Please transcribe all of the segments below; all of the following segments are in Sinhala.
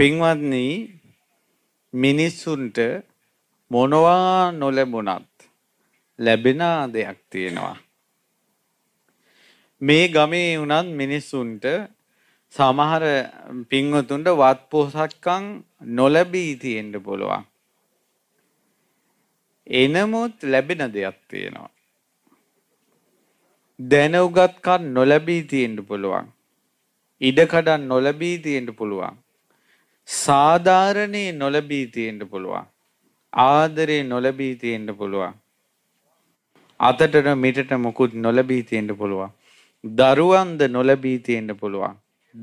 පින්වත්නි මිනිස්සුන්ට මොනවා නොලැබුණත් ලැබෙන දෙයක් තියෙනවා. මේ ගමේ වුණත් මිනිස්සුන්ට සමහර පින්වතුන්ට වත් පොහසත්කම් නොලැබී තියෙන්න පුළුවන්. එනමුත් ලැබෙන දෙයක් තියෙනවා. දැන උගත්කම් නොලැබී තියෙන්න පුළුවන්. ඉඩකඩම් නොලැබී තියෙන්න පුළුවන්. සාධාරණේ නොලැබී තියෙන්ට පුළුවන්. ආදරේ නොලැබී තියෙන්ට පුළුවන්. අතටට මිටට මොකුත් නොලැබී තියෙන්ට පුළුවන්. දරුවන්ද නොලැබී තියෙන්ට පුළුවන්.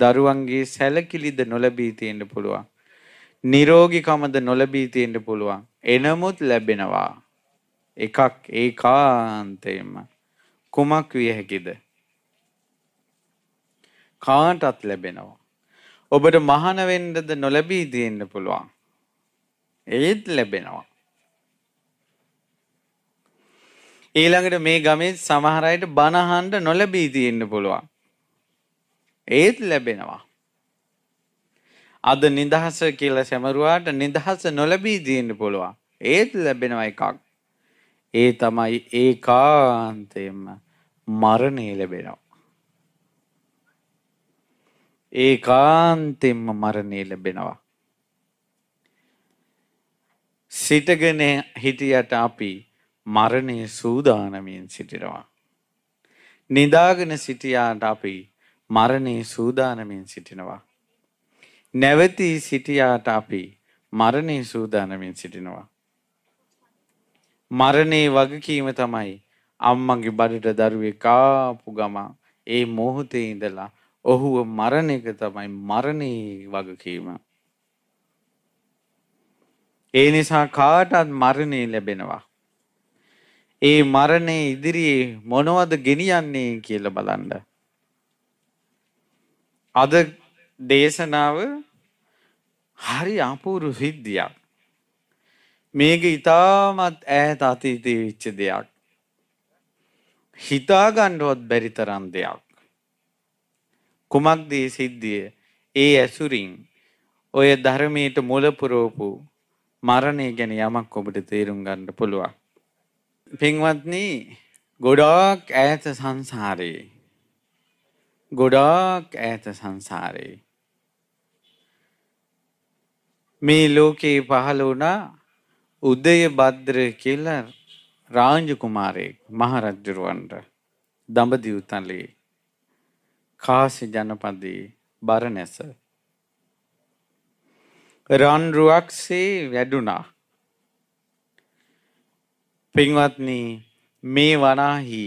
දරුවන්ගේ සැලකිලිද නොලැබී තියෙන්ට පුළුවන්. නිරෝගිකමද නොලැබී තියෙන්ට පුළුවන්. එනමුත් ලැබෙනවා. එකක් ඒ කාන්තයෙන්ම. කුමක් විය හැකිද. කාටත් ලැබෙනවා. ඔබට මහාන වෙන්නද නොලැබී තියෙන්න පුළුවන්. ඒත් ලැබෙනවා. ඊළඟට මේ ගමේ සමහර අයට බණ අහන්න නොලැබී තියෙන්න පුළුවන්. ඒත් ලැබෙනවා. අද නිදහස කියලා සැමරුවාට නිදහස නොලැබී තියෙන්න පුළුවන්. ඒත් ලැබෙනවා එකක්. ඒ තමයි ඒකාන්තයෙන්ම මරණය ලැබෙනවා. ඒ කාන්තෙන්ම මරණය ලැබෙනවා. සිටගෙන හිටියට අපි මරණය සූදානමින් සිටිනවා. නිදාගෙන සිටියාට අපි මරණය සූදානමින් සිටිනවා. නැවතී සිටියාට අපි මරණය සූදානමින් සිටිනවා. මරණේ වගකීම තමයි අම්මගේ බඩට දරුවේ කාපු ගම ඒ මොහොතේ ඉඳලා ඔහුව මරණ එක තමයි මරණේ වගකීම. ඒ නිසා කාටත් මරණේ ලැබෙනවා. ඒ මරණේ ඉදිරියේ මොනවද ගෙනියන්නේ කියලා බලන්න. අද දේශනාව හරි අපූරු සිද්ධියක්. මේක ඉතාමත් ඈත අතීතයේ වෙච්ච දෙයක්. හිතා ගන්නවත් බැරි තරම් දෙයක්. කුමක්ද ඒ සිද්ධිය? ඒ ඇසුරින් ඔය ධර්මයට මුල පුරවපු මරණය ගැන යමක් ඔබට තේරුම් ගන්න පුළුවන්. පින්වත්නි, ගොඩාක් ඈත සංසාරේ ගොඩාක් ඈත සංසාරේ මේ ලෝකේ පහළ වුණා උදය භද්‍ර කියලා රාජ කුමාරයෙක් මහරජුරවන්ට දඹදිව් තලයේ කාසි ජනපදයේ බරණැස. රන්රුවක්සේ වැඩුණා. පින්වත්නි මේ වනාහි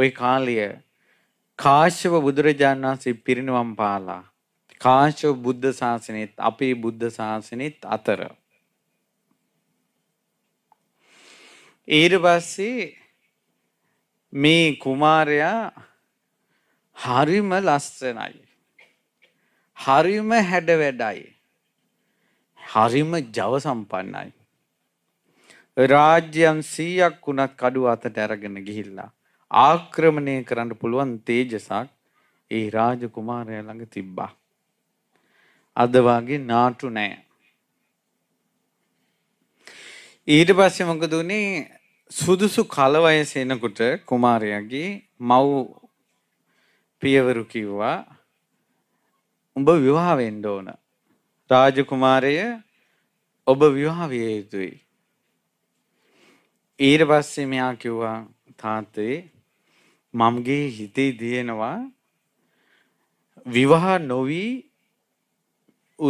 ওই කාලය කාශ්‍යප බුදුරජාණන් වහන්සේ පිරිනවම් පාලා කාශ්‍යප බුද්ධ ශාසනයත් අපේ බුද්ධ ශාසනයත් අතර ඊට පස්සේ මේ කුමාරයා හරිම ලස්සනයි. හරිම හැඩ වැඩයි. හරිම ජව සම්පන්නයි. රාජ්‍යම් 100ක් වුණත් කඩුව අතට අරගෙන ගිහිල්ලා ආක්‍රමණය කරන්න පුළුවන් තේජසක් ඒ රාජ කුමාරයා ළඟ තිබ්බා. අද වගේ නාටු නෑ. ඊට පස්සේ මොකද උනේ සුදුසු කල වයස එනකොට කුමාරයාගේ මව් පියවරු කිව්වා උඹ විවාහ වෙන්න ඕන. රාජකුමාරය ඔබ විවාහ විය යුතුයි. ඊට පස්සේ මෙයා කිව්වා තාත්තේ මම්ගේ හිතේ දිනනවා විවාහ නොවි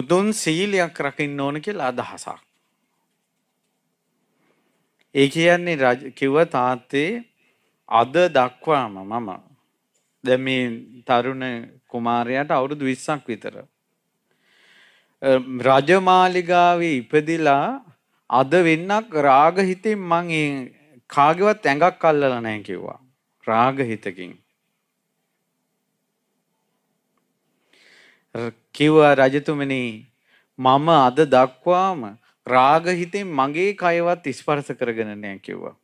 උතුම් සීලයක් රකින්න ඕන කියලා අදහසක්. ඒ කියන්නේ කිව්ව තාත්තේ අද දක්වාම මම දැ මේ තරුණ කුමාරයට අවුරුදු විස්සක් විතර. රජමාලිගාවේ ඉපදිලා අද වෙන්නක් රාගහිතෙන් මං කාගෙවත් ඇඟක් කල්ලල නෑ කිව්වා. රාගහිතකින්. කිව්වා රජතුමනි මම අද දක්වාම රාගහිතෙන් මගේ කයවත් ස්පර්ශ කරගෙන නෑ කිව්වා.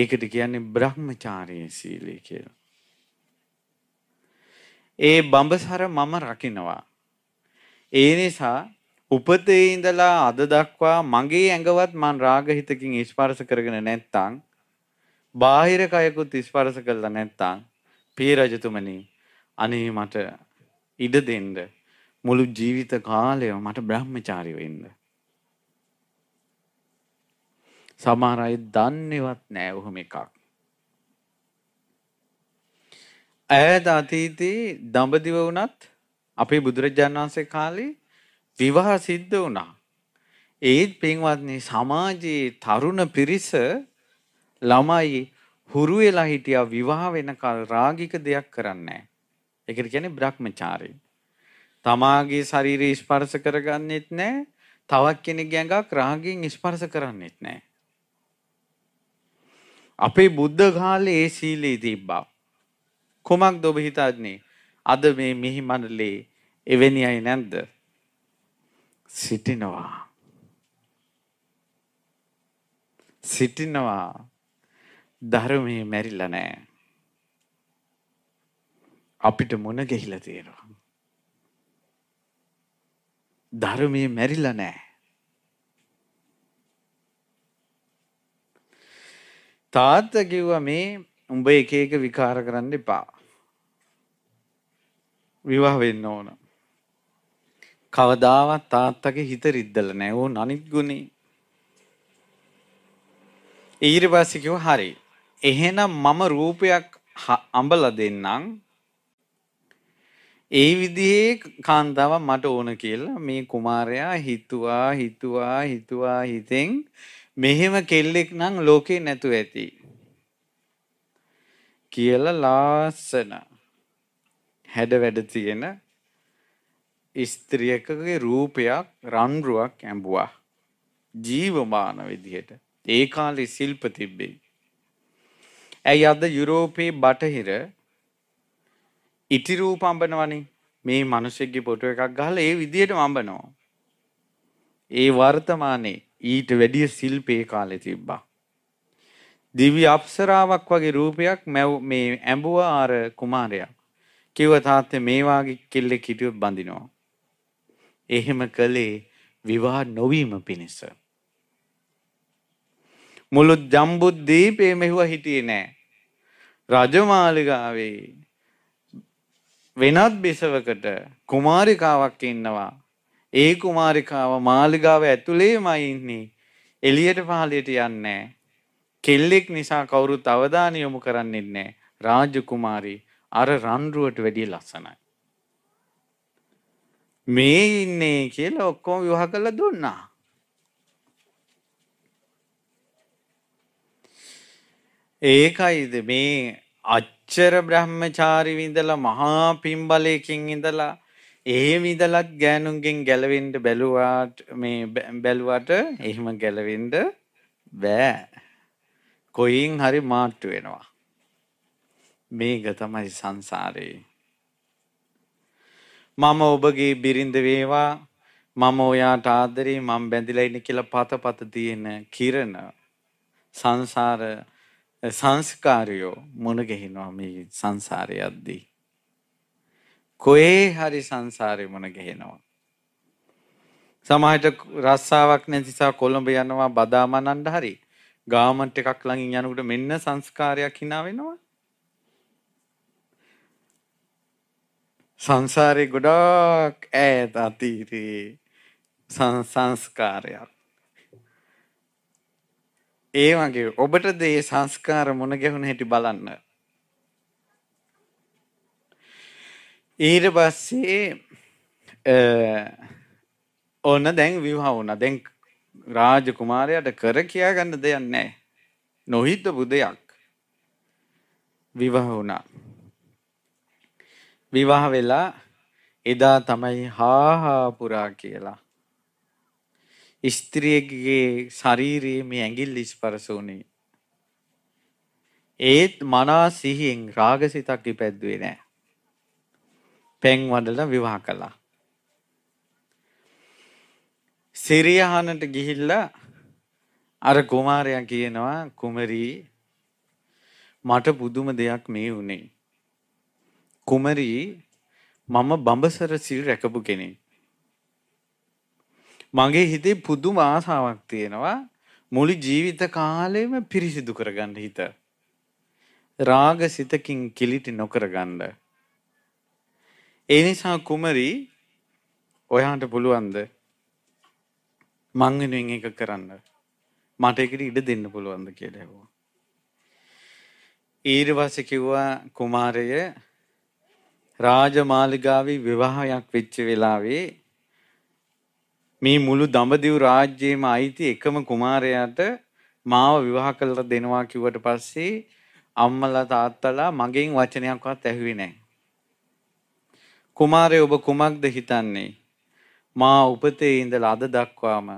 ඒකට කියන්නේ බ්‍රහ්මචාරයේ සීලය කියලා. ඒ බඹසර මම රකිනවා. ඒ නිසා උපතේ ඉඳලා අද දක්වා මගේ ඇඟවත් මං රාගහිතකින් ස්පර්ශ කරගෙන නැත්තම් බාහිර කයකුත් ස්පර්ශ කළා නැත්තම් පිය රජතුමනි අනේ මට ඉඩ දෙන්න මුළු ජීවිත කාලයම මට බ්‍රහ්මචාරී වෙන්න සමහර අය දන්නේවත් නෑ ඔහොම එකක්. ඈත අතීතයේ දඹදිව වුණත් අපේ බුදුරජාණන් වහන්සේ කාලේ විවාහ සිද්ධ වුණා. ඒත් පින්වත්නි සමාජයේ තරුණ පිරිස ළමයි හුරු වෙලා හිටියා විවාහ වෙනකල් රාගික දෙයක් කරන්නේ නැහැ. ඒකට කියන්නේ බ්‍රහ්මචාරී. තමාගේ ශරීරය ස්පර්ශ කරගන්නෙත් නැහැ. තවත් කෙනෙක්ගේ ඇඟක් රාගයෙන් ස්පර්ශ කරන්නෙත් නැහැ. අපේ බුද්ධ කාලේ ඒ සීලී තිබ්බා. කුමක්ද ඔබ හිතන්නේ? අද මේ මිහි මනලේ එවැනි අය නැද්ද? සිටිනවා. සිටිනවා ධර්මයේ මැරිලා නෑ. අපිට මොන ගිහිලා තියෙනවා. ධර්මයේ මැරිලා නෑ. තාත්ත කිව්වා මේ උඹ එක එක විකාර කරන්න එපා. විවාහ වෙන්න ඕන. කවදාවත් තාත්තගේ හිත රිද්දල නෑ ඕ අනිත් ගුණේ. ඊට පස්සේ කිව්වා හරි. එහෙනම් මම රූපයක් අඹලා දෙන්නම්. ඒ විදිහේ කාන්තාවක් මට ඕන කියලා මේ කුමාරයා හිතුවා හිතුවා හිතුවා හිතෙන් මෙහෙම කෙල්ලෙක් නම් ලෝකේ නැතුව ඇති කියලා ලාස්සන හැඩ වැඩ තියෙන ස්ත්‍රියකගේ රූපයක් රන්රුවක් ඇඹුවා ජීවමාන විදිහට ඒ කාලේ ශිල්ප තිබෙයි. ඇයි අද යුරෝපයේ බටහිර ඉටි රූප අඹනවනේ මේ මිනිස්සුගේ ෆොටෝ එකක් ගහලා ඒ විදිහටම අඹනවා. ඒ වර්තමානයේ ඊට වැඩිය සිල්පේ කාලේ තිබ්බා. දිව්‍ය අප්සරාවක් වගේ රූපයක් මැව් මේ ඇඹුව අර කුමාරයා. කිව්ව තාත්තේ මේ වාගේ කෙල්ලෙක් හිටියොත් බඳිනවා. එහෙම කළේ විවාහ නොවීම පිණිස. මුළු ජම්බුද්දීපේ මෙහුව හිටියේ නෑ. රජමාලිගාවේ වෙනත් බිසවකට කුමාරිකාවක් ඉන්නවා ඒ කුමාරිකාව මාලිගාව ඇතුළේමයි ඉන්නේ. එළියට පහළට යන්නේ කෙල්ලෙක් නිසා කවුරුත් අවධානය යොමු කරන්නේ නැහැ. රාජකුමාරී අර රන්රුවට වැඩිය ලස්සනයි. මේ ඉන්නේ කියලා ඔක්කොම විවාහ කරලා දුන්නා. ඒකයිද මේ අච්චර බ්‍රහ්මචාරි විඳලා මහා පිම්බලයකින් ඉඳලා එහෙම ඉදලත් ගෑනුන්ගෙන් ගැලවෙන්ඩ බැලුවාට මේ බැලුවට එහෙම ගැලවෙන්ඩ බෑ කොයින් හරි මාට්ටු වෙනවා මේක තමයි සංසාරයේ මම ඔබගේ බිරිඳ වේවා මම ඔයාට ආදරේ මම බැඳිලා ඉන්නේ කියලා පතපත තියෙන කිරණ සංසාර සංස්කාරයෝ මුණ ගැහිනවා මේ සංසාරයද්දී කොහේ හරි සංසාරේ මුණ ගැහෙනවා. සමහරට රස්සාවක් නැතිසා කොළඹ යනවා බදාමනන්න හරි ගාමන්ට් එකක් ළඟින් යනකොට මෙන්න සංස්කාරයක් hina වෙනවා. සංසාරේ ගොඩක් ඈත අතීතේ සංස්කාරයක්. ඒ වගේ ඔබට දේ සංස්කාර මොන ගැහුණ හැටි බලන්න. ඊට පස්සේ ඕන්න දැන් විවාහ වුණා. දැන් රාජ කුමාරයාට කර කියා ගන්න දෙයක් නැහැ. නොහිතපු දෙයක්. විවාහ වුණා. විවාහ වෙලා එදා තමයි හාහා පුරා කියලා. ස්ත්‍රියගේ ශරීරයේ මේ ඇඟිල්ල ස්පර්ශ වුණේ. ඒත් මනා සිහියෙන් රාගසිතක් ඉපැද්දුවේ නැහැ. පෙන් වඩලා විවාහ කළා. සිරියානට ගිහිල්ලා අර කුමාරයා කියනවා කුමරී මට පුදුම දෙයක් මේ වුණේ. කුමරී මම බඹසර සිල් රැකපු කෙනෙක්. මගේ හිතේ පුදුම ආසාවක් තියෙනවා මුළු ජීවිත කාලෙම පිරිසිදු කරගන්න හිත. රාග සිතකින් කිලිටි නොකරගන්න. ඒ නිසා කුමරි ඔයාට පුළුවන්ද මං වෙනුවෙන් එක කරන්න මට ඒකට ඉඩ දෙන්න පුළුවන්ද කියලා ඇහුවා. ඊට පස්සේ කිව්වා කුමාරය රාජමාලිගාවේ විවාහයක් වෙච්ච වෙලාවේ මේ මුළු දඹදිව් රාජ්‍යයේම අයිති එකම කුමාරයාට මාව විවාහ කරලා දෙනවා කිව්වට පස්සේ අම්මලා තාත්තලා මගෙන් වචනයක්වත් ඇහුවේ නැහැ. කුමාරය ඔබ කුමක්ද හිතන්නේ? මා උපතේ ඉඳලා අද දක්වාම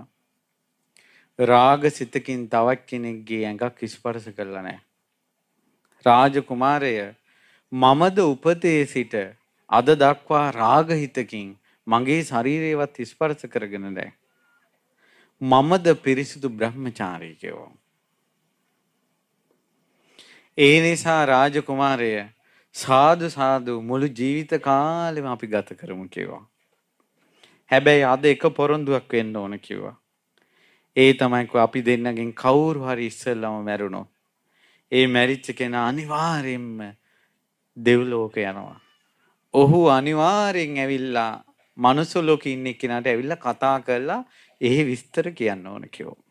රාග සිතකින් තවත් කෙනෙක්ගේ ඇඟක් ස්පර්ශ කළා නැහැ. රාජ කුමාරය මමද උපතේ සිට අද දක්වා රාග හිතකින් මගේ ශරීරයවත් ස්පර්ශ කරගෙන නැහැ. මමද පිරිසිදු බ්‍රහ්මචාරී කියවෝ. ඒ නිසා රාජකුමාරය සාදු සාදු මුළු ජීවිත කාලෙම අපි ගත කරමු කිව්වා. හැබැයි අද එක පොරොන්දුවක් වෙන්න ඕන කිව්වා. ඒ තමයි අපි දෙන්නගෙන් කවුරු හරි ඉස්සෙල්ලම මැරුණොත් ඒ මැරිච්ච කෙනා අනිවාර්යෙන්ම දෙව්ලෝක යනවා. ඔහු අනිවාර්යෙන් ඇවිල්ලා මනුස්ස ලෝකේ ඉන්න එක්කෙනාට ඇවිල්ලා කතා කරලා එහි විස්තර කියන්න ඕන කිව්වා.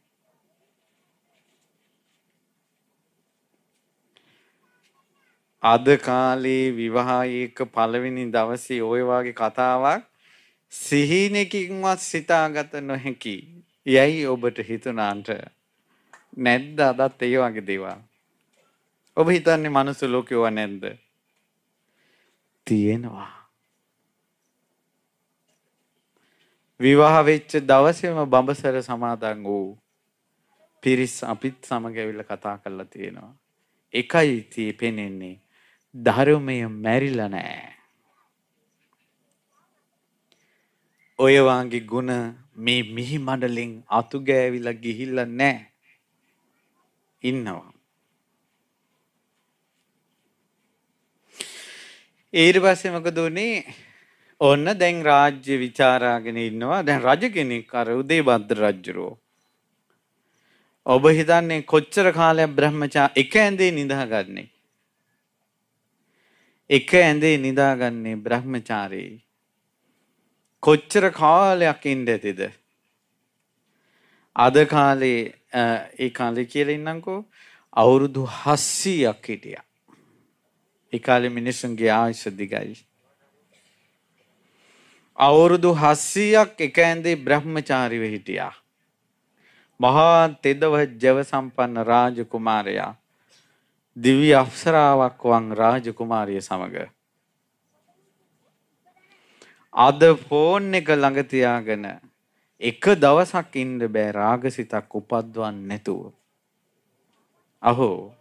අද කාලේ විවාහයක පළවෙනි දවසේ ওই වගේ කතාවක් සිහිනකින්වත් සිතාගත නොහැකි. යයි ඔබට හිතුණාන්ට නැද්ද අදත් ඒ වගේ දේවල්? ඔබ හිතන්නේ මනුස්ස ලෝකෙව නැද්ද? තියෙනවා. විවාහ වෙච්ච දවසේම බඹසර සමාදන් වූ පිරිස් අපිත් සමග ඇවිල්ලා කතා කරලා තියෙනවා. එකයි තී පෙනෙන්නේ ධර්මය මැරිලා නෑ. ඔය වාගේ ಗುಣ මේ මිහි මඩලෙන් අතු ගෑවිලා ගිහිල්ලා නැහැ. ඉන්නවා. ඊට පස්සේ මොකද උනේ? ඔන්න දැන් රාජ්‍ය ਵਿਚාරාගෙන ඉන්නවා. දැන් රජ කෙනෙක් අර උදේබද්ද රජුරෝ. ඔබ හිතන්නේ කොච්චර කාලයක් බ්‍රහ්මචා එක ඇඳේ නිදාගන්නේ? එක ඇඳේ නිදාගන්නේ බ්‍රහ්මචාරී. කොච්චර කාලයක් ඉන්න ඇතිද. අද කාලේ ඒ කාලෙ කියල ඉන්නංකෝ අවුරුදු හස්සීයක් හිටිය. එකකාලෙ මිනිස්සුන්ගේ ආයුෂ දිගයි. අවුරුදු හස්සීයක් එක ඇඳේ බ්‍රහ්මචාරිව හිටියා. මහා තෙදව ජව සම්පන්න රාජ කුමාරයා දිව්‍ය අප්සරාවක් වන් රාජකුමාරිය සමග අද ෆෝන් එක ළඟ තියාගෙන එක දවසක් ඉන්න බෑ රාගසිතක් උපද්වන්න නැතුව අහෝ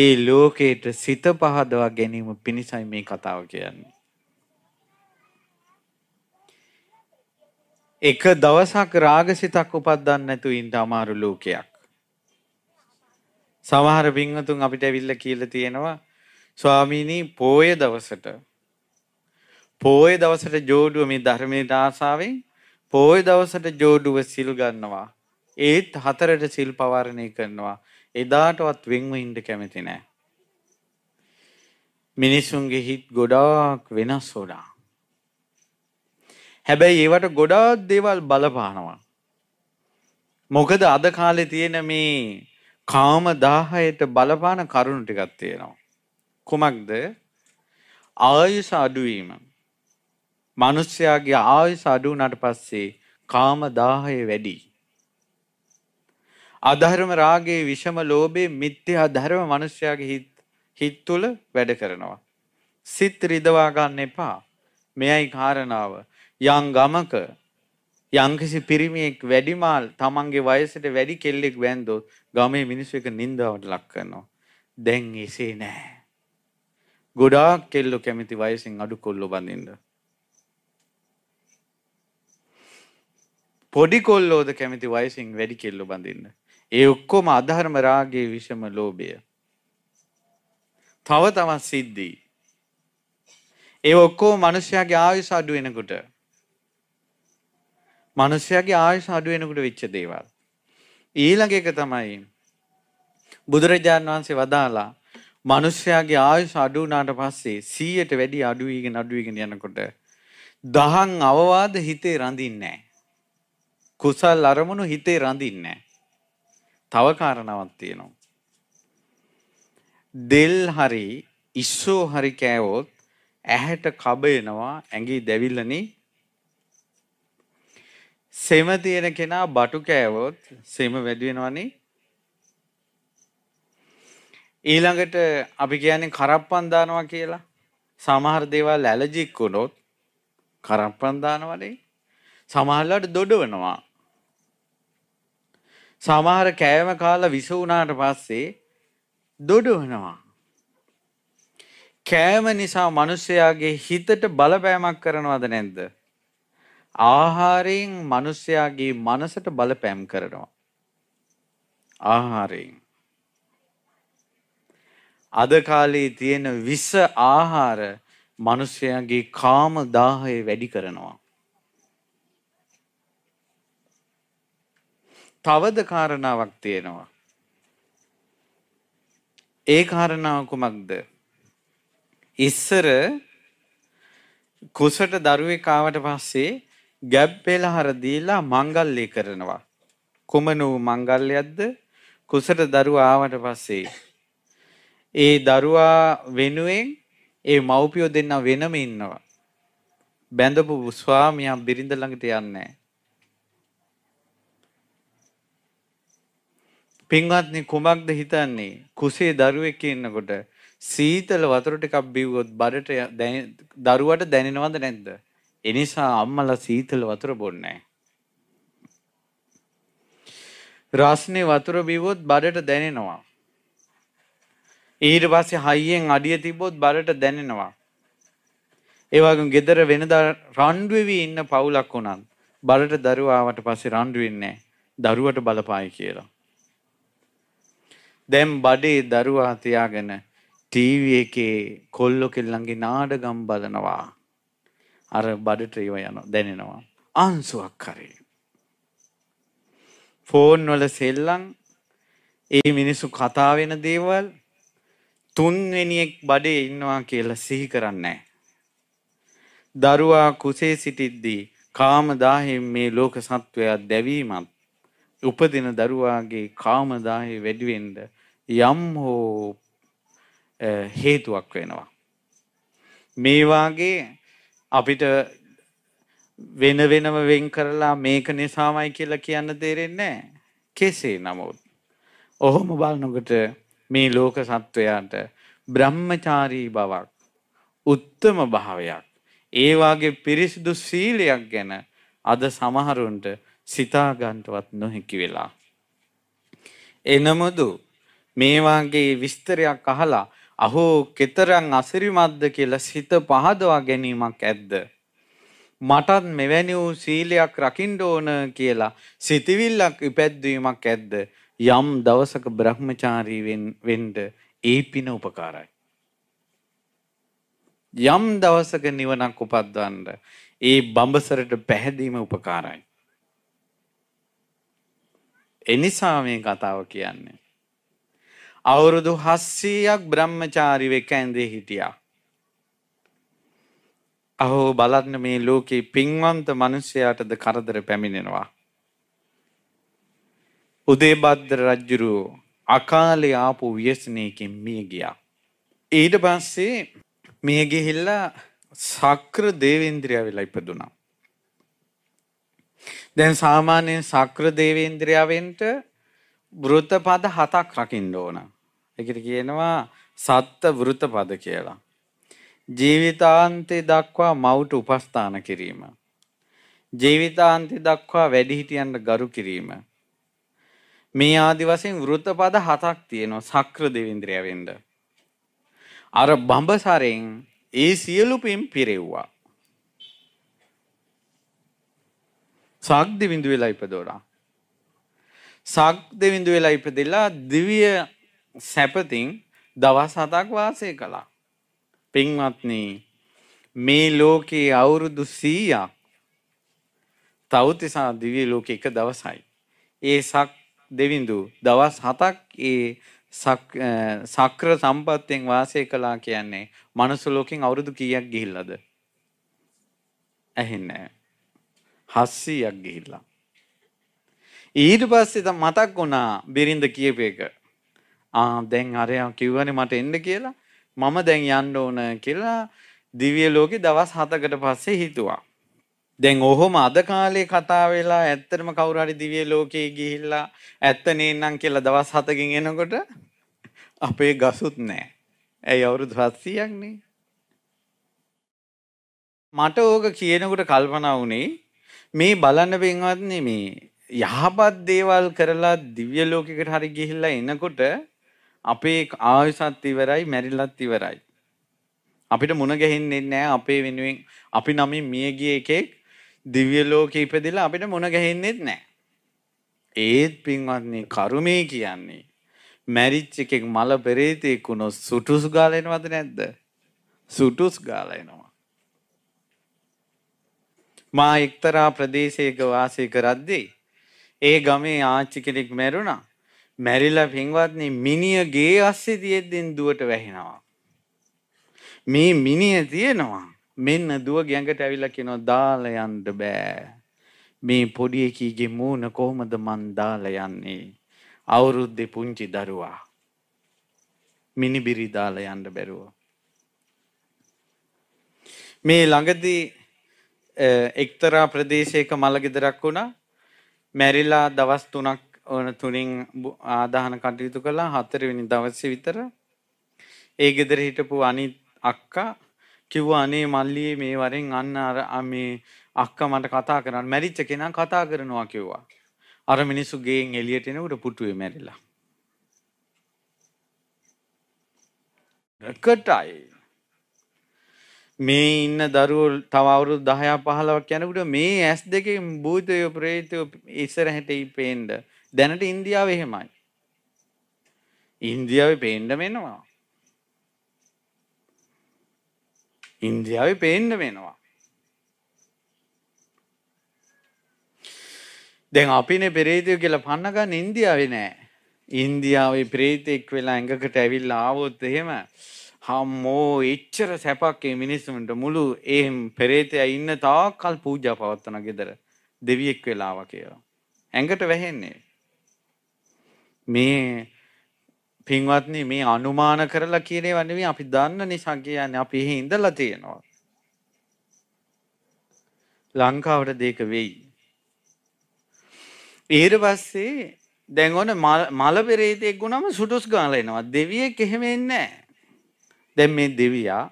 ඒ ලෝකේට සිත පහදවා ගැනීම පිණිසයි මේ කතාව කියන්නේ එක දවසක් රාගසිතක් උපද්දන්න නැතුව ඉන්න අමාරු ලෝකයක් සමහර පින්වතුන් අපිට ඇවිල්ලා කියලා තියෙනවා ස්වාමීනි පෝය දවසට පෝය දවසට ජෝඩුව මේ ධර්මයට ආසාවෙන් පෝය දවසට ජෝඩුව සිල් ගන්නවා ඒත් හතරට සිල් පවාරණය කරනවා එදාටවත් වෙන්ව ඉන්න කැමති නෑ මිනිසුන්ගේ හිත් ගොඩාක් වෙනස් වුණා. හැබැයි ඒවට ගොඩාක් දේවල් බලපානවා. මොකද අද කාලේ තියෙන මේ කාම 10යට බලපාන කරුණු ටිකක් තියෙනවා. කුමක්ද? ආයස අඩුවීම. මිනිස්යාගේ ආයස අඩු වුණාට පස්සේ කාම 10 වැඩි. අධර්ම රාගයේ විෂම ලෝභයේ මිත්‍යා ධර්ම මිනිස්යාගේ හිත හිත තුළ වැඩ කරනවා. සිත රිදවා ගන්න එපා. මෙයයි කාරණාව. යම් ගමක යම්කිසි පිරිමියෙක් වැඩිමාල් තමන්ගේ වයසට වැඩි කෙල්ලෙක් වැන්දොත් ගමේ මිනිස්සු එක නින්දාවට ලක් කරනවා. දැන් එසේ නෑ. ගොඩාක් කෙල්ලෝ කැමති වයසින් අඩු කොල්ලෝ බඳින්න. පොඩි කොල්ලෝද කැමති වයසින් වැඩි කෙල්ලෝ බඳින්න. ඒ ඔක්කොම අධර්ම රාගයේ විෂම ලෝභය. තව තවත් සිද්ධි. ඒ ඔක්කොම මිනිස්යාගේ ආයුෂ අඩු වෙනකොට මනුස්සයාගේ ආයුෂ අඩු වෙනකොට වෙච්ච දේවල්. ඊළඟ එක තමයි බුදුරජාන් වහන්සේ වදාලා මනුස්සයාගේ ආයුෂ අඩු වුණාට පස්සේ 100ට වැඩි අඩු වීගෙන අඩු වීගෙන යනකොට දහං අවවාද හිතේ රඳින්නේ නැහැ. කුසල් අරමුණු හිතේ රඳින්නේ නැහැ. තව කාරණාවක් තියෙනවා. දෙල් හරි ඉස්සෝ හරි කෑවොත් ඇහැට කබ එනවා ඇඟේ දැවිල්ලනේ සෙම තියෙන කෙනා බටු කෑවොත් සෙම වැඩි වෙනවනේ. ඊළඟට අපි කියන්නේ කරප්පන් දානවා කියලා. සමහර දේවල් ඇලර්ජික් වුණොත් කරප්පන් දානවනේ. සමහරලාට දොඩවනවා. සමහර කෑම කාලා විස වුණාට පස්සේ දොඩවනවා. කෑම නිසා මිනිසයාගේ හිතට බලපෑමක් කරනවද නැද්ද? ආහාරයෙන් මිනිස්යාගේ මනසට බලපෑම් කරනවා. ආහාරයෙන්. අද කාලේ තියෙන විස ආහාර මිනිස්යාගේ කාම දාහය වැඩි කරනවා. තවද කාරණාවක් තියෙනවා. ඒ කාරණාව කුමක්ද? ඉස්සර කුසට දරුවෙක් ආවට පස්සේ ගැබ් පෙළහර දීලා මංගල්‍ය කරනවා. කුමන වූ මංගල්‍යයක්ද? කුසට දරුවා ආවට පස්සේ ඒ දරුවා වෙනුවෙන් ඒ මව්පියෝ දෙන්න වෙනම ඉන්නවා. බැඳපු ස්වාමියා බිරිඳ ළඟට යන්නේ පින්වත්නි කුමක්ද හිතන්නේ කුසේ දරුවෙක් ඉන්නකොට සීතල වතුර ටිකක් බිව්වොත් බඩට දරුවට දැනෙනවද නැද්ද? එනිසා අම්මලා සීතල වතුර බොන්නේ රස්නේ වතුර බිව්වොත් බඩට දැනෙනවා. ඊට පස්සේ හයියෙන් අඩිය තිබ්බොත් බඩට දැනෙනවා. ඒ වගේම ගෙදර වෙනදා රණ්ඩු වෙවි ඉන්න පවුලක් උනත් බඩට දරුවා ආවට පස්සේ රණ්ඩු වෙන්නේ දරුවට බලපායි කියලා. දැන් බඩේ දරුවා තියාගෙන ටීවී එකේ කොල්ලෝ කෙල්ලන්ගේ නාඩගම් බලනවා. අර බඩට ඒව යන දැනෙනවා. අංශුවක් කරේ. ෆෝන් වල සෙල්ලම් ඒ මිනිස්සු කතා වෙන දේවල් තුන්වෙනියෙක් බඩේ ඉන්නවා කියලා සිහි කරන්නේ දරුවා කුසේ සිටිද්දී කාම දාහයෙන් මේ ලෝක සත්වයා දැවීමත් උපදින දරුවාගේ කාම දාහය වැඩි වෙන්න යම් හෝ හේතුවක් වෙනවා. මේ වාගේ අපිට වෙන වෙනම වෙන් කරලා මේක නිසාමයි කියලා කියන්න තේරෙන්නේ නැහැ. කෙසේ නමුත් ඔහොම බලනකොට මේ ලෝක සත්වයාට බ්‍රහ්මචාරී බවක් උත්තම භාවයක් ඒ වාගේ පිරිසිදු සීලයක් ගැන අද සමහරුන්ට සිතා ගන්නවත් නොහැකි වෙලා එනමුදු මේ වාගේ විස්තරයක් අහලා අහෝ කෙතරම් අසිරිමත්ද කියලා සිත පහදවා ගැනීමක් ඇද්ද? මටත් මෙවැනි වූ සීලයක් රකින්න ඕන කියලා සිතවිල්ලක් ඉපැද්දීමක් ඇද්ද? යම් දවසක Brahmachari වෙන්න ඒ පින උපකාරයි. යම් දවසක නිවනක් උපද්වන්න ඒ බඹසරට පැහැදීම උපකාරයි. එනිසා මේ කතාව කියන්නේ අවුරුදු හස්සීයක් බ්‍රහ්මචාරිව එක ඇඳේ හිටියා. අහෝ බලන්න මේ ලෝකයේ පින්වන්ත මනුස්සයාටද කරදර පැමිණෙනවා. උදේබද්දර රජ්ජුරුවෝ අකාලේ ආපු ව්‍යසනයකින් මිය ගියා. ඊට පස්සේ මිය ගිහිල්ලා සක්‍ර දේවේන්ද්‍රයා වෙලා ඉපදුනා. දැන් සාමාන්‍යයෙන් සක්‍ර දේවේන්ද්‍රයාවෙන්ට වෘතපද හතක් රකින්න ඕන. ඒකට කියනවා සත්ත වෘත පද කියලා. ජීවිතාන්තය දක්වා මවට උපස්ථාන කිරීම. ජීවිතාන්තය දක්වා වැඩිහිටියන්ට ගරු කිරීම. මේ ආදි වශයෙන් වෘත පද හතක් තියෙනවා සක්‍ර දෙවින්ද්‍රය වෙන්න. අර බඹසරෙන් ඒ සියලු පින් පිරෙව්වා. සක් දෙවිඳු වෙලා ඉපදෝරා. සක් දෙවිඳු වෙලා ඉපදෙලා දිව්‍ය සැපතින් දවස් හතක් වාසය කළා. පින්වත්නි මේ ලෝකයේ අවුරුදු 100ක් තවතිසා දිව්‍ය ලෝකේ එක දවසයි. ඒ සක් දෙවිඳු දවස් හතක් ඒ සක්‍ර සම්පත්තෙන් වාසය කළා කියන්නේ මනුස්ස ලෝකෙන් අවුරුදු කීයක් ගිහිල්ලාද? ඇහෙන්නේ නැහැ. 700ක් ගිහිල්ලා. ඊට පස්සේ මතක් වුණා බිරිඳ කියපේක. ආ දැන් අරයා කිව්වනේ මට එන්න කියලා මම දැන් යන්න ඕන කියලා දිව්‍ය ලෝකේ දවස් 7කට පස්සේ හිතුවා. දැන් ඔහොම අද කාලේ කතා වෙලා ඇත්තටම කවුරු හරි දිව්‍ය ලෝකේ ගිහිල්ලා ඇත්ත නේනම් කියලා දවස් 7කින් එනකොට අපේ ගසුත් නැහැ. ඇයි අවුරුදු 700ක් නේ? මට ඕක කියනකොට කල්පනා වුණේ මේ බලන්න බින්වත් මේ යහපත් දේවල් කරලා දිව්‍ය ලෝකයකට හරි ගිහිල්ලා එනකොට අපේ ආයුසත් ඉවරයි මැරිලත් ඉවරයි. අපිට මුණ ගැහෙන්නේ නැහැ අපේ වෙනුවෙන් අපි නමින් මිය ගිය එකෙක් දිව්‍ය ලෝකෙ ඉපදිලා අපිට මුණ ගැහෙන්නේ නැහැ. ඒත් පින්වත්නි කර්මය කියන්නේ මැරිච් එකෙක් මල පෙරේතෙක් වුණොත් සුටුස් ගාලා එනවද නැද්ද? සුටුස් ගාලා එනවා. මා එක්තරා ප්‍රදේශයක වාසය කරද්දී ඒ ගමේ ආච්චි කෙනෙක් මැරුණා. මැරිලා පින්වත්නි මිනිය ගේ අස්සේ තියෙද්දින් දුවට වැහෙනවා. මේ මිනිය තියෙනවා. මෙන්න දුව ගැඟට ඇවිල්ලා කියනවා දාලා යන්න බෑ. මේ පොඩි එකීගේ මූණ කොහොමද මන් දාලා යන්නේ? අවුරුද්දේ පුංචි දරුවා. මිනිබිරි දාලා යන්න බැරුව. මේ ළඟදී එක්තරා ප්‍රදේශයක මළගෙදරක් වුණා. මැරිලා දවස් 3ක් ඕන තුනෙන් ආදාහන කටයුතු කළා හතරවෙනි දවසේ විතර ඒ ගෙදර හිටපු අනිත් අක්කා කිව්වා අනේ මල්ලියේ මේ වරෙන් අන්න අර මේ අක්කා මට කතා කරන්න මැරිච්ච කෙනා කතා කරනවා කිව්වා. අර මිනිස්සු ගෙයෙන් එළියට එනකොට පුටුවේ මැරිලා. රකටයි මේ ඉන්න දරුවෝ තව අවුරුදු 10 15ක් යනකොට මේ ඇස් දෙකෙන් භූතයෝ ප්‍රේතයෝ ඉස්සරහට ඉපෙන්න දැනට ඉන්දියාව එහෙමයි. ඉන්දියාව පේන්ඩ වෙනවා. ඉන්දියාව පේන්ඩ වෙනවා. දැන් අපිනේ පෙරේතය කියලා පන්නගන්න ඉන්දියාවේ නෑ. ඉන්දියාවේ ප්‍රේතෙක් වෙලා ඇඟකට ඇවිල්ල ආවොත් එහෙම හම්මෝ එච්චර සැපක්කේ මිනිස්සුන්ට මුළු ඒම් පෙරේතය ඉන්න තාකල් පූජා පවත්වන ගෙදර දෙවියෙක් වෙලාව කියලා. ඇඟට වැහෙන්නේ. මේ පින්වත්නි මේ අනුමාන කරලා කියනේ වන්නේ අපි දන්න නිසා කියන්නේ අපි එහෙ ඉඳලා තියෙනවා. ලංකාවට දෙක වෙයි. ඊට පස්සේ දැන් ඔන්න මල පෙරේතෙක් ගුණම සුටුස් ගාලා එනවා. දෙවියෙක් එහෙම එන්නේ නැහැ. දැන් මේ දෙවියා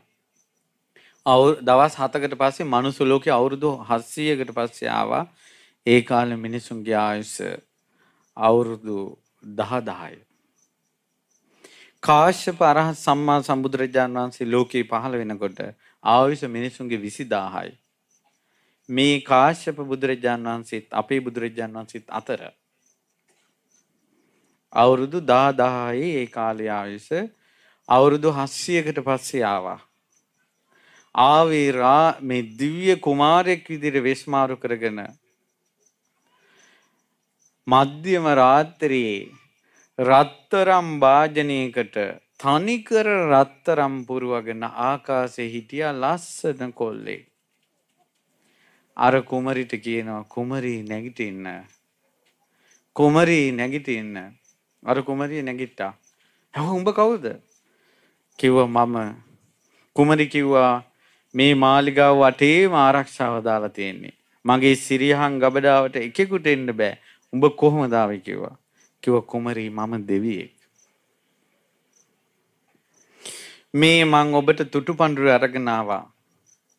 දවස් හතකට පස්සේ මනුස්ස ලෝකේ අවුරුදු 700කට පස්සේ ආවා. ඒ කාලේ මිනිසුන්ගේ ආයුෂ අවුරුදු දහ දහය. කාශ්‍යප අරහ සම්මා සම්බුදුරජාණන් වහන්සේ ලෝකයේ පහළ වෙනකොට ආයුෂ මිනිසුන්ගේ විසි දාහයි. මේ කාශ්‍යප බුදුරජාණන් වහන්සේත් අපේ බුදුරජාණන් වහන්සේත් අතර. අවුරුදු දාදාහයේ ඒ කාලය ආයුෂ අවුරුදු හස්සියකට පස්සේ ආවා. ආවේරා මේ දිව්‍ය කුමාරයෙක් විදිර වෙස්මාරු කරගෙන මධ්‍යම රාත්‍රියේ රත්තරම් වාජනයකට තනිකර රත්තරම් පුරවගෙන ආකාසේ හිටියා ලස්සන කොල්ලේ. අර කුමරිට කියනවා කුමරී නැගිටින්න. කුමරී නැගිටින්න. අර කුමරිය නැගිට්ටා. "ඇහ උඹ කවුද?" කිව්වා මම. කුමරි කිව්වා මේ මාලිගාව වටේම ආරක්ෂාව දාලා තියෙන්නේ. මගේ සිරියහන් ගබඩාවට එකෙකුට එන්න බෑ. උඹ කොහොම දාවේ කිව්වා කිව කුමරී මම දෙවියෙක්. මේ මං ඔබට තුටු පණ්ඩුර අරගෙනවා.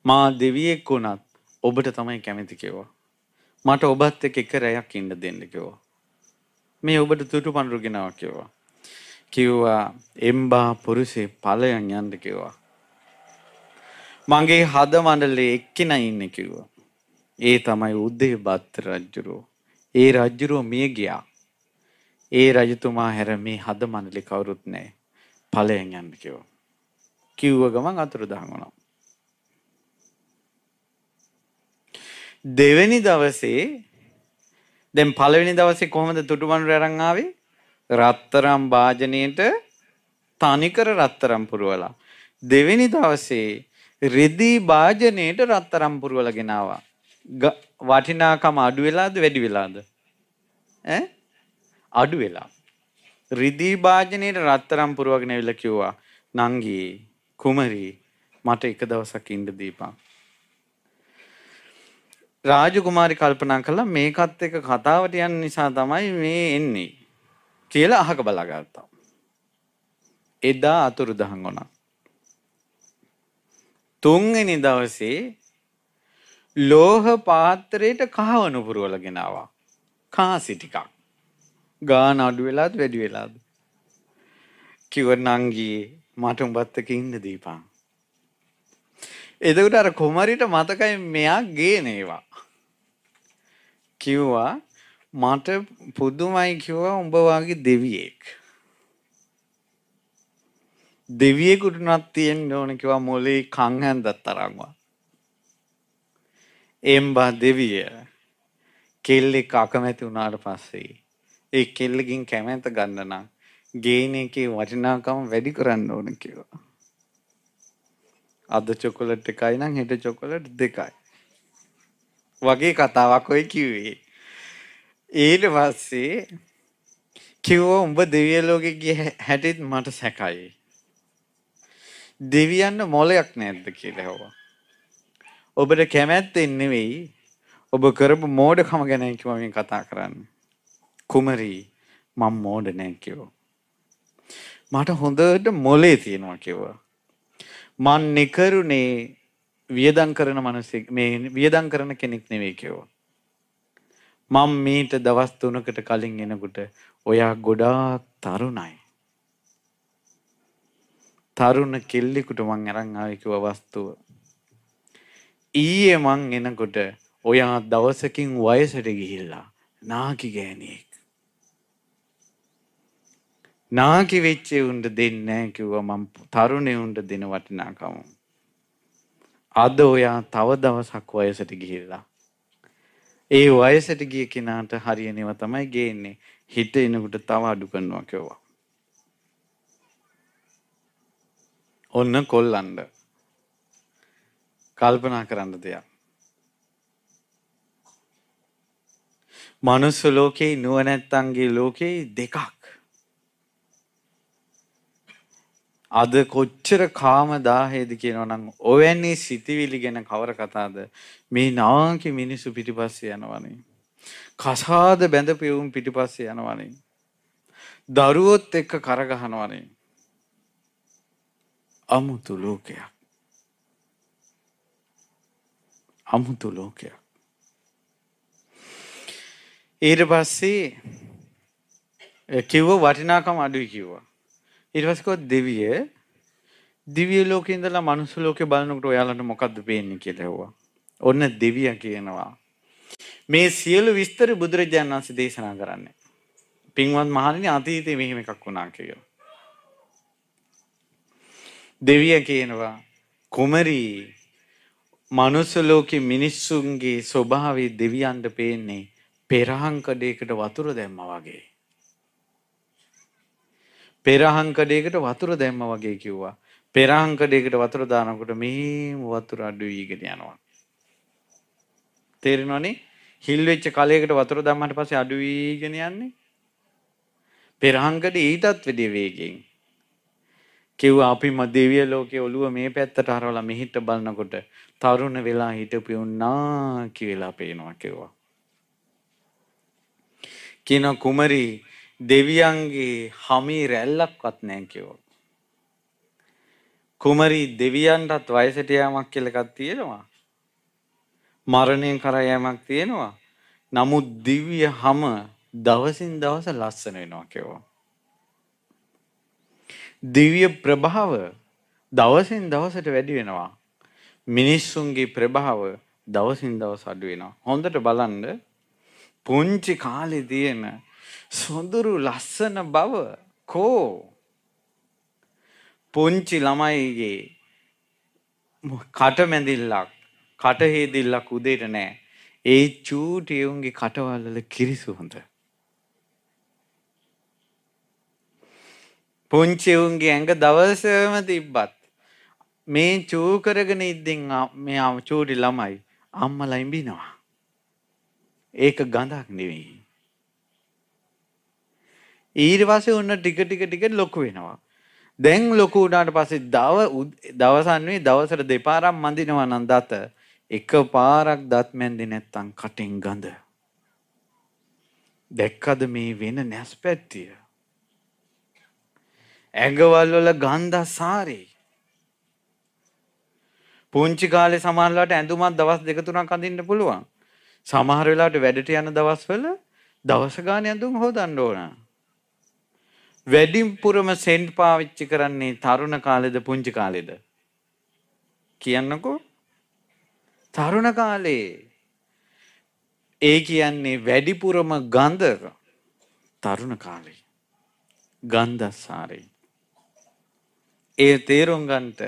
මා දෙවියෙක් වුණත් ඔබට තමයි කැමති කිව්වා. මට ඔබත් එක්ක එක රැයක් ඉන්න දෙන්න කිව්වා. මේ ඔබට තුටු පණ්ඩුර ගෙනවා කිව්වා. කිව්වා එම්බා පුරුෂේ ඵලයන් යන්න කිව්වා. මගේ හද මණ්ඩලයේ එක්කෙනා ඉන්නේ කිව්වා. ඒ තමයි උදේ බත් රජුරෝ. ඒ රජ්ජුරුව මිය ගියා. ඒ රජතුමා හැර මේ හද මණලි කවුරුත් නෑ. ඵලයෙන් යන්න කිව්වා. කිව්ව ගමන් අතුරුදහන් වුණා. දෙවෙනි දවසේ දැන් පළවෙනි දවසේ කොහොමද තුටුමණුර අරන් ආවේ? රත්තරම් වාජනයේට තනිකර රත්තරම් පුරවලා. දෙවෙනි දවසේ රෙදි වාජනයේට රත්තරම් පුරවලා ගෙනාවා. වටිනාකම අඩු වෙලාද වැඩි වෙලාද? ඈ? අඩු වෙලා. රිදී වාජනේට රත්තරම් පුරවගෙන ඇවිල්ලා කිව්වා නංගි කුමරි මට එක දවසක් ඉන්න දීපන්. රාජකුමාරි කල්පනා කළා මේකත් එක්ක කතාවට යන නිසා තමයි මේ එන්නේ කියලා අහක බලාගත්තා. එදා අතුරුදහන් වුණා. තුන්වෙනි දවසේ ලෝහ පාත්‍රයට කහවනු පුරවලගෙනවා. කාසි ටිකක්. ගාන අඩු වෙලාද වැඩි වෙලාද? කිව්ව නංගී මට උඹත් එක්ක ඉන්න දීපන්. එතකොට අර කුමරිට මතකයි මෙයා ගේනේවා. කිව්වා මට පුදුමයි කිව්වා උඹ වගේ දෙවියෙක්. දෙවියෙකුට නත් තියෙන්න ඕන කිව්වා මොලේ කං හැන්දක් තරම්වා. එම්බා දෙවිය කෙල්ලෙක් අකමැති වුණාට පස්සේ ඒ කෙල්ලකින් කැමැත ගන්න නම් ගේන එකේ වටිනාකම වැඩි කරන්න ඕන කියලා. අද චොකොලට් එකයි නම් හෙට චොකොලට් දෙකයි. වගේ කතාවක් ඔය කිව්වේ. ඊට පස්සේ කිව්වා උඹ දෙවිය ලෝකෙ ගිය හැටිත් මට සැකයි. දෙවියන්න මොලයක් නැද්ද කියලා ඇහුවා. ඔබට කැමැත්තෙන් නෙවෙයි ඔබ කරපු මෝඩකම ගැනයි කිව්වා මම කතා කරන්නේ. කුමරි මම මෝඩ නෑ කිව්වා. මට හොඳට මොලේ තියෙනවා කිව්වා. මන් නිකරුනේ වියදම් කරන මිනිසෙක් මේ වියදම් කරන කෙනෙක් නෙවෙයි කිව්වා. මම මීට දවස් 3කට කලින් එනකොට ඔයා ගොඩාක් තරුණයි. තරුණ කෙල්ලෙකුට මං අරන් ආවේ කිව්වා වස්තුව. ඊයේ මං එනකොට ඔයා දවසකින් වයසට ගිහිල්ලා නාකි ගෑණියෙක්. නාකි වෙච්ච උන්ට දෙන්නේ නැහැ කිව්වා මං තරුණේ උන්ට දෙන වටිනාකම. අද ඔයා තව දවසක් වයසට ගිහිල්ලා ඒ වයසට ගිය කෙනාට හරියනව තමයි ගේන්නේ හිට එනකුට තව අඩු කරනවා කියවා. ඔන්න කොල්ලන්ඩ කල්පනා කරන්න දෙයක්. මනුස්ස ලෝකේ නුවණැත්තන්ගේ ලෝකේ දෙකක්. අද කොච්චර කාම දාහේද කියනවනම් ඔවැනි සිතිවිලි ගැන කවර කතාද මේ නාකි මිනිසු පිටිපස්සේ යනවනේ. කසාද බැඳ පිවුම් පිටිපස්සේ යනවනේ. දරුවොත් එක්ක කරගහනවනේ. අමුතු ලෝකයක්. අමුතු ලෝකයක්. ඊට පස්සේ කිව්ව වටිනාකම අඩුයි කිව්වා. ඊට පස්සේ කොහොමද දෙවිය දිව්‍ය ලෝකේ ඉඳලා මනුස්ස ලෝකේ බලනකොට ඔයාලට මොකද්ද පේන්නේ කියලා ඇහුවා. ඔන්න දෙවියා කියනවා මේ සියලු විස්තර බුදුරජාණන් වහන්සේ දේශනා කරන්නේ. පින්වත් මහණෙනි අතීතයේ මෙහෙම එකක් වුණා කියලා. දෙවිය කියනවා කුමරී මනුස්සලෝක මිනිස්සුන්ගේ ස්වභාවේ දෙවියන්ට පේන්නේ පෙරහංකඩයකට වතුර දැම්ම වගේ. පෙරහංකඩයකට වතුර දැම්ම වගේ කිව්වා. පෙරහංකඩයකට වතුර දානකොට මේම වතුර අඩු වීගෙන යනවා. තේරෙනවනේ හිල් වෙච්ච කලයකට වතුර දැම්මට පස්සේ අඩු වීගෙන යන්නේ. පෙරහංකඩ ඊටත් වැඩි වේගෙන් කිව්ව අපිම දෙවිය ලෝකයේ ඔළුව මේ පැත්තට හරවලා මෙහිට බලනකොට තරුණ වෙලා හිටපු උන්නා කියලා පේනවා කිව්වා. කියන කුමරි දෙවියන්ගේ හමී රැල්ලක්වත් නැහැ කිව්වා. කුමරි දෙවියන්ටත් වයසට යෑමක් කියලා එකක් තියෙනවා. මරණයෙන් කරා යෑමක් තියෙනවා. නමුත් දිව්‍ය හම දවසින් දවස ලස්සන වෙනවා කිව්වා. දිව්‍ය ප්‍රභාව දවසින් දවසට වැඩි වෙනවා. මිනිස්සුන්ගේ ප්‍රභාව දවසින් දවස අඩු වෙනවා. හොඳට බලන්න පුංචි කාලේ තියෙන සොඳුරු ලස්සන බව කෝ පුංචි ළමයිගේ කටමැඳිල්ලක් කටහේදිල්ලක් උදේට නෑ ඒ චූටියුන්ගේ කටවල්වල කිරිසු හොඳ පුංචි උන්ගේ ඇඟ දවසම තිබ්බත් මේ චූ කරගෙන ඉද්දින් මෙයා චූටි ළමයි අම්මලා ඉඹිනවා. ඒක ගඳක් නෙවෙයි. ඊට පස්සේ ඔන්න ටික ටික ටික ලොකු වෙනවා. දැන් ලොකු වුණාට පස්සේ දව දවසන්නේ දවසට දෙපාරක් මඳිනවා නම් දත එක පාරක් දත් මැන්දි නැත්තම් කටෙන් ගඳ. දැක්කද මේ වෙන නැස්පැත්තිය? ඇඟවල් වල ගන්ධ සාරේ. පුංචි කාලේ සමහරලාට ඇඳුමක් දවස් දෙක තුනක් අඳින්න පුළුවන්. සමහර වෙලාවට වැඩට යන දවස්වල දවස ගානේ ඇඳුම් හොදන්න ඕන. වැඩිපුරම සෙන්ට් පාවිච්චි කරන්නේ තරුණ කාලෙද පුංචි කාලෙද? කියන්නකෝ. තරුණ කාලේ ඒ කියන්නේ වැඩිපුරම ගන්ධ තරුණ කාලේ ගන්ධස්සාරේ ඒ තේරුම් ගන්නට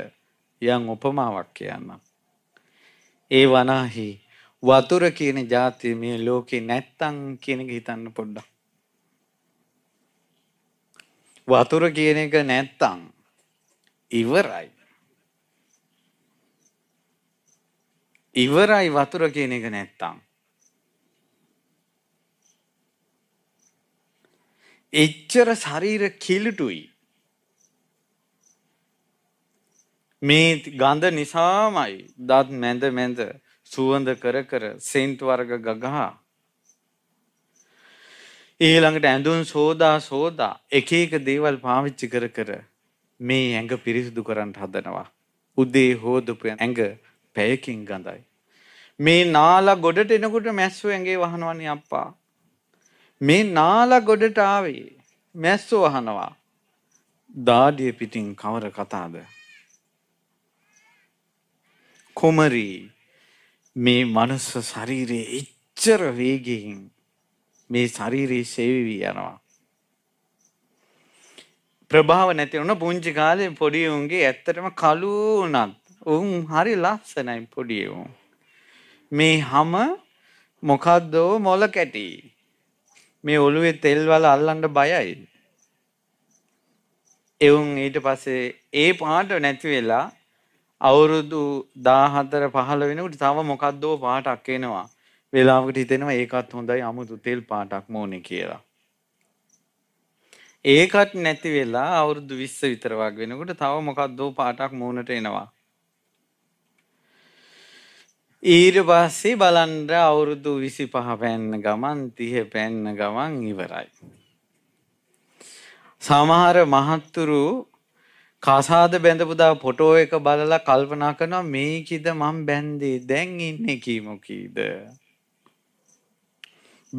යම් උපමාවක් කියන්නම්. ඒ වනාහි වතුර කියන જાතිය මේ ලෝකේ නැත්තම් කියන එක හිතන්න පොඩ්ඩක්. වතුර කියන එක නැත්තම් ඉවරයි. ඉවරයි වතුර කියන එක නැත්තම්. එච්චර ශරීර කිලුටුයි මේ ගඳ නිසාමයි දත් මැද මැද සුවඳ කර කර සෙන්ට් වර්ග ගගහා ඊළඟට ඇඳුම් සෝදා සෝදා එක එක දේවල් පාවිච්චි කර කර මේ ඇඟ පිරිසිදු කරන්න හදනවා උදේ හෝදපු ඇඟ පැයකින් ගඳයි මේ නාලා ගොඩට එනකොට මැස්සෝ ඇඟේ වහනවනේ අප්පා මේ නාලා ගොඩට ආවේ මැස්සෝ වහනවා දාඩිය පිටින් කවර කතාද කුමරී මේ මනුස්ස ශරීරයේ එච්චර වේගයෙන් මේ ශරීරයේ සෙවිවි යනවා. ප්‍රභාව නැති වුණ පුංචි කාලේ පොඩි උන්ගේ ඇත්තටම කළු උනත් උන් හරි ලස්සනයි පොඩි උන්. මේ හැම මොකද්ද මොල කැටි. මේ ඔළුවේ තෙල් වල අල්ලන්න බයයි. එවුන් ඊට පස්සේ ඒ පාට නැති වෙලා අවුරුදු 14 15 වෙනකොට තව මොකද්දෝ පාටක් එනවා. වේලාවකට හිතෙනවා ඒකත් හොඳයි 아무තු තෙල් පාටක් මොනේ කියලා. ඒකත් නැති වෙලා අවුරුදු 20 විතර වගේ වෙනකොට තව මොකද්දෝ පාටක් මූණට එනවා. ඊට පස්සේ බලන්න අවුරුදු 25 පෑන්න ගමන් 30 පෑන්න ගමන් ඉවරයි. සමහර මහත්තුරු කසාද බැඳපුදා ෆොටෝ එක බලලා කල්පනා කරනවා මේකිද මම බැන්දේ දැන් ඉන්නේ කීමකීද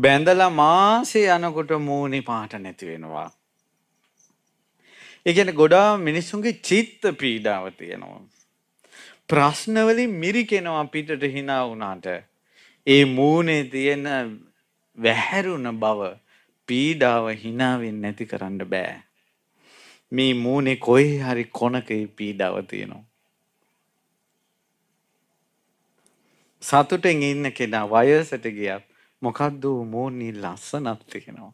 බැඳලා මාසේ යනකොට මූණේ පාට නැති වෙනවා ඒ කියන්නේ ගොඩාක් මිනිස්සුන්ගේ චිත්ත පීඩාව තියෙනවා ප්‍රශ්න වලින් මිරිකෙනවා පිටට hina වුණාට ඒ මූණේ තියෙන වැහැරුණ බව පීඩාව hina වෙන්නේ නැති කරන්න බෑ මේ මූනේ කොයි හරි කොනක පීඩාව තියෙනවා. සතුටෙන් ඉන්න කෙනා වයසට ගියත් මොකද්ද මූණේ ලස්සනක් තියෙනවා.